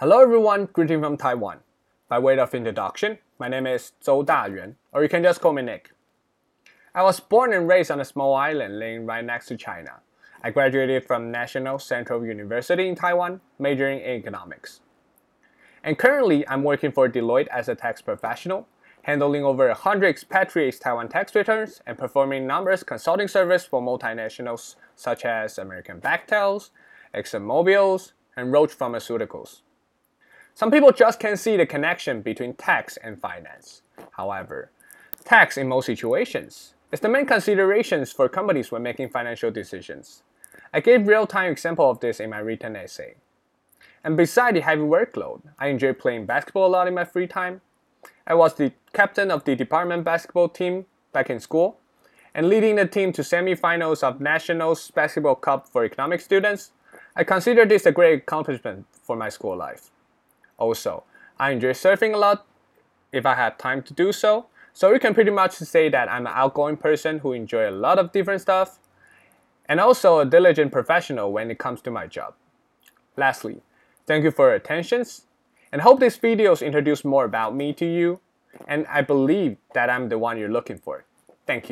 Hello everyone, greeting from Taiwan. By way of introduction, my name is Zhou Dayuan, or you can just call me Nick. I was born and raised on a small island laying right next to China. I graduated from National Central University in Taiwan, majoring in economics. And currently, I'm working for Deloitte as a tax professional, handling over 100 expatriates' Taiwan tax returns and performing numerous consulting services for multinationals such as American Bechtel, ExxonMobil, and Roche Pharmaceuticals. Some people just can't see the connection between tax and finance. However, tax in most situations is the main considerations for companies when making financial decisions. I gave real-time example of this in my written essay. And beside the heavy workload, I enjoy playing basketball a lot in my free time. I was the captain of the department basketball team back in school, and leading the team to semifinals of Nationals Basketball Cup for economic students. I consider this a great accomplishment for my school life also. I enjoy surfing a lot if I have time to do so. So you can pretty much say that I'm an outgoing person who enjoy a lot of different stuff and also a diligent professional when it comes to my job. Lastly, thank you for your attentions and hope these videos introduce more about me to you and I believe that I'm the one you're looking for. Thank you.